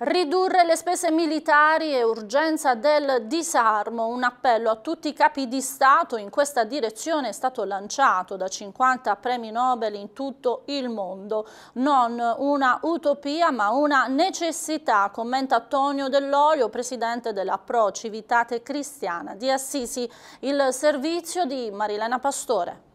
Ridurre le spese militari e urgenza del disarmo, un appello a tutti i capi di Stato in questa direzione è stato lanciato da 50 premi Nobel in tutto il mondo. Non una utopia ma una necessità, commenta Antonio Dell'Olio, presidente della Pro Civitate Cristiana di Assisi, il servizio di Marilena Pastore.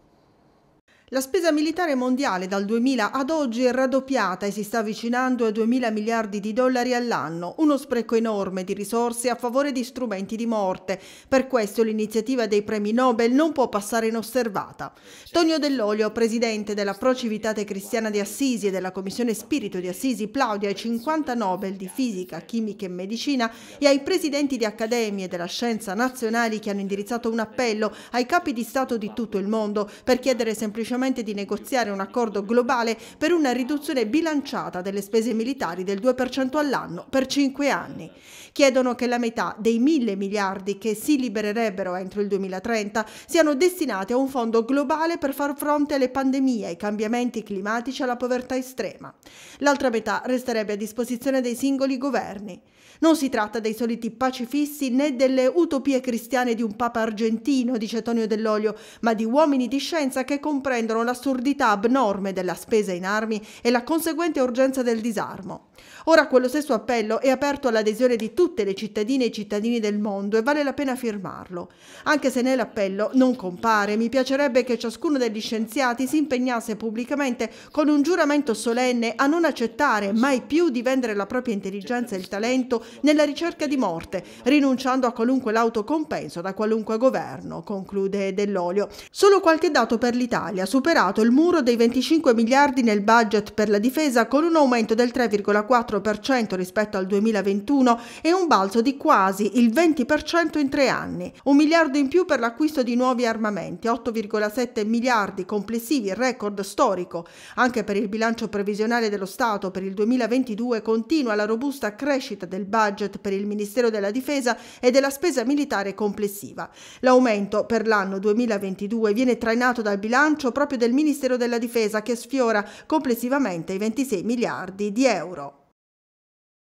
La spesa militare mondiale dal 2000 ad oggi è raddoppiata e si sta avvicinando a 2000 miliardi di dollari all'anno, uno spreco enorme di risorse a favore di strumenti di morte. Per questo l'iniziativa dei premi Nobel non può passare inosservata. Tonio Dell'Olio, presidente della Procivitate Cristiana di Assisi e della Commissione Spirito di Assisi, plaudia ai 50 Nobel di Fisica, Chimica e Medicina e ai presidenti di accademie della scienza nazionali che hanno indirizzato un appello ai capi di Stato di tutto il mondo per chiedere semplicemente finalmente di negoziare un accordo globale per una riduzione bilanciata delle spese militari del 2% all'anno per 5 anni. Chiedono che la metà dei mille miliardi che si libererebbero entro il 2030 siano destinati a un fondo globale per far fronte alle pandemie, ai cambiamenti climatici e alla povertà estrema. L'altra metà resterebbe a disposizione dei singoli governi. Non si tratta dei soliti pacifisti né delle utopie cristiane di un papa argentino, dice Tonio Dell'Olio, ma di uomini di scienza che comprendono comprendere l'assurdità abnorme della spesa in armi e la conseguente urgenza del disarmo. Ora quello stesso appello è aperto all'adesione di tutte le cittadine e cittadini del mondo e vale la pena firmarlo. Anche se nell'appello non compare, mi piacerebbe che ciascuno degli scienziati si impegnasse pubblicamente con un giuramento solenne a non accettare mai più di vendere la propria intelligenza e il talento nella ricerca di morte, rinunciando a qualunque l'autocompenso da qualunque governo, conclude Dell'Olio. Solo qualche dato per l'Italia, superato il muro dei 25 miliardi nel budget per la difesa con un aumento del 3,4%. 0,4% rispetto al 2021 e un balzo di quasi il 20% in tre anni. Un miliardo in più per l'acquisto di nuovi armamenti, 8,7 miliardi complessivi, record storico. Anche per il bilancio previsionale dello Stato per il 2022 continua la robusta crescita del budget per il Ministero della Difesa e della spesa militare complessiva. L'aumento per l'anno 2022 viene trainato dal bilancio proprio del Ministero della Difesa che sfiora complessivamente i 26 miliardi di euro.